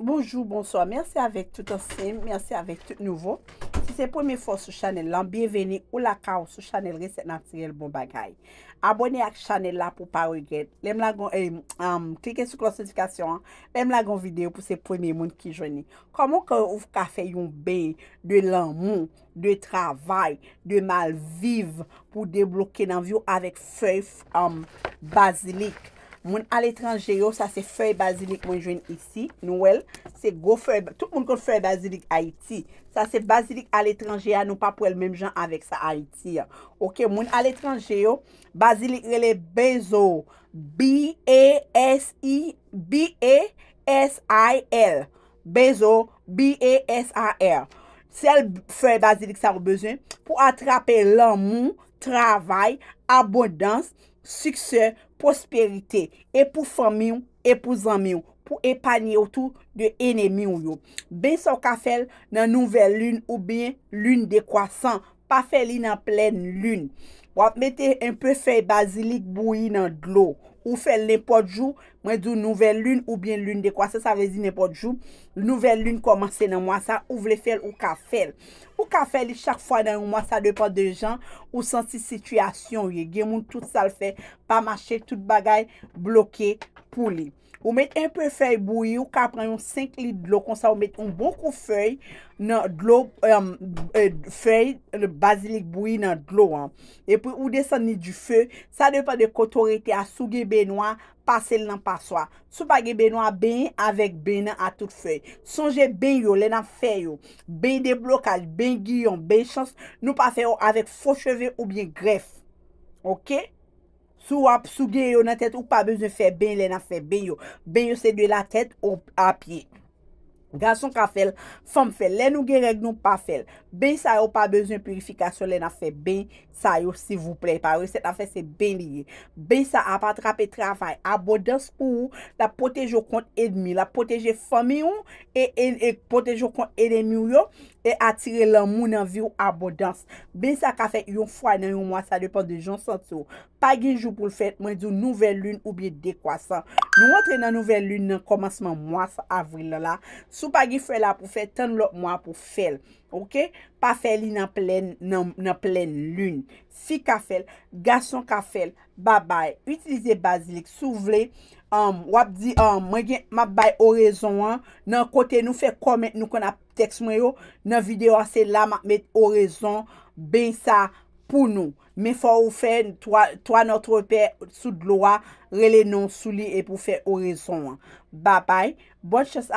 Bonjour, bonsoir, merci avèk tout ansem, merci avèk tout nouvo. Si se pwemè fòs sou chanel lan, bièveni ou laka ou sou chanel resek natirel bon bagay. Abonè ak chanel la pou pa wèkèd. Lèm la gon, klikè sou klosifikasyon, lèm la gon videyo pou se pwemè moun ki jweni. Kamo kò ouf ka fè yon bèy de lan moun, de travay, de malviv pou deblokè nan vyo avèk fèyf um, basilik. Moun al etranje yo, sa se fey basilik moun jwen isi, nou el, se go fey, tout moun kon fey basilik Haiti. Sa se basilik al etranje ya nou pa pou el mem jan avek sa Haiti ya. Ok, moun al etranje yo, basilik ele bezo, B-E-S-I, B-E-S-I-L, bezo, B-E-S-A-R. Se fey basilik sa wou bezen pou atrape lan moun travay, abondans, suksyon. Prosperite, epou fami ou, epou zan mi ou, pou epani ou tou de ene mi ou yo. Beso ka fel nan nouvel lun ou ben lun de kwa san, pa fel li nan plen lun. Wap mette yon pe fèy basilik bouyi nan glou. Ou fèl nepot jou, mwen di nouvel loun ou bien loun de kwa. Se sa vezi nepot jou, nouvel loun komanse nan mwasa, ou vle fèl ou ka fèl. Ou ka fèl yon chak fwa nan yon mwasa de bon pot de jan, ou san si situasyon yon. Gye moun tout sal fè, pa mache, tout bagay bloke pou li. Ou mette yon pe fèy bouyi ou ka preyon 5 lit blo kon sa ou mette yon bokou fèy nan glou, fèy basilik bouyi nan glou an. Epo. Ou desan ni di fe, sa de pa de kotorite a souge benwa, pasel nan paswa Sou pa ge benwa ben, avek ben nan atout fe Sonje ben yo, lena fe yo Ben de blokal, ben giyon, ben chans, nou pa fe yo avek fo cheve ou bien gref Ok? Sou ap souge yo nan tet, ou pa beze fe ben, lena fe ben yo Ben yo se de la tet, ou apye Ganson ka fel, fam fel, lè nou gen reg nou pa fel. Ben sa yo pa bezon purifikasyon lè na fel. Ben sa yo, si vous plè, pa yo, set a fel se ben liye. Ben sa a patrape trafay, a bodas kou, la potejo kont edmi. La poteje fami yo, e potejo kont edmi yo. E atire lan moun nan vi ou abodans. Ben sa ka fe yon fwa nan yon mwa sa depan de jonsan sou. Pagin jou pou l fèt, mwen di nouvel lun ou bie dekwa san. Nou wote nan nouvel lun nan komansman mwa sa avril lala. Sou pagin fèt la pou fèt, tan lop mwa pou fèt. Ok? Pa fèt li nan plèn lun. Si ka fèt, gason ka fèt. Babay, utilize basilik sou vle, um, wap di, um, mwen gen, mwen bay orizon an, nan kote nou fe komet nou kon ap teks mwen yo, nan videwa se la mwen met orizon, ben sa pou nou. Men fwa ou fe, towa notre pe sou dlo a, rele non sou li e pou fe orizon an. Babay, bon ches an.